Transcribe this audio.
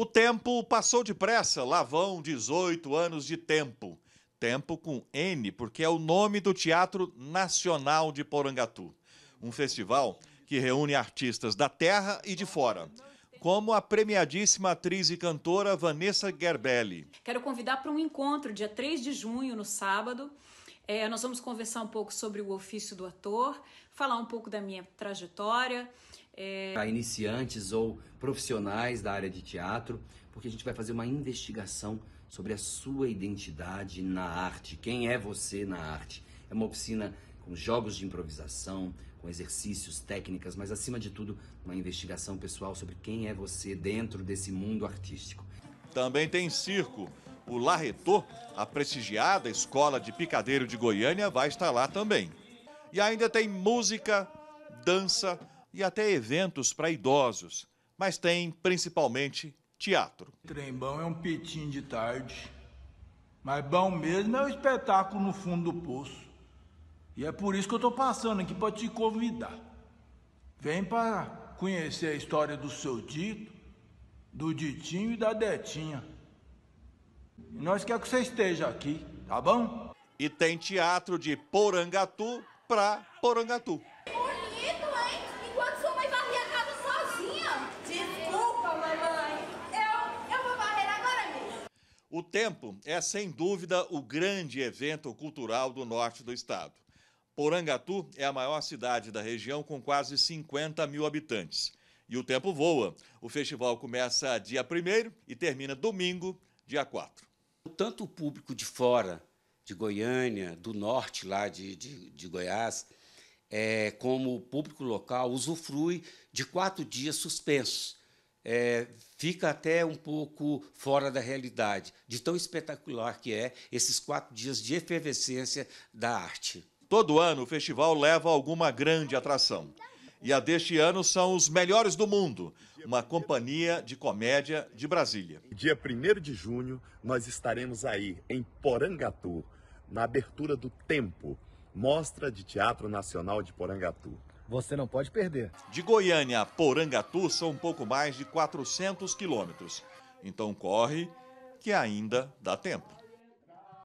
O tempo passou depressa, lá vão 18 anos de tempo. Tempo com N, porque é o nome do Teatro Nacional de Porangatu. Um festival que reúne artistas da terra e de fora como a premiadíssima atriz e cantora Vanessa Gerbelli. Quero convidar para um encontro dia 3 de junho, no sábado, é, nós vamos conversar um pouco sobre o ofício do ator, falar um pouco da minha trajetória. É... Para iniciantes ou profissionais da área de teatro, porque a gente vai fazer uma investigação sobre a sua identidade na arte. Quem é você na arte? É uma oficina com jogos de improvisação, com exercícios, técnicas, mas acima de tudo, uma investigação pessoal sobre quem é você dentro desse mundo artístico. Também tem circo o Larretor, a prestigiada escola de picadeiro de Goiânia, vai estar lá também. E ainda tem música, dança e até eventos para idosos, mas tem principalmente teatro. Trem bom é um petinho de tarde, mas bom mesmo é o um espetáculo no fundo do poço. E é por isso que eu estou passando aqui para te convidar. Vem para conhecer a história do seu Dito, do Ditinho e da Detinha. Nós queremos que você esteja aqui, tá bom? E tem teatro de Porangatu pra Porangatu. Bonito, hein? Enquanto sua mãe varria a casa sozinha. Desculpa, mamãe. Eu, eu vou varrer agora mesmo. O Tempo é, sem dúvida, o grande evento cultural do norte do estado. Porangatu é a maior cidade da região com quase 50 mil habitantes. E o tempo voa. O festival começa dia 1 e termina domingo, dia 4. Tanto o público de fora, de Goiânia, do norte lá de, de, de Goiás, é, como o público local, usufrui de quatro dias suspensos. É, fica até um pouco fora da realidade, de tão espetacular que é esses quatro dias de efervescência da arte. Todo ano o festival leva alguma grande atração. E a deste ano são os melhores do mundo, uma companhia de comédia de Brasília. Dia 1 de junho, nós estaremos aí em Porangatu, na abertura do Tempo, Mostra de Teatro Nacional de Porangatu. Você não pode perder. De Goiânia a Porangatu são um pouco mais de 400 quilômetros. Então corre, que ainda dá tempo.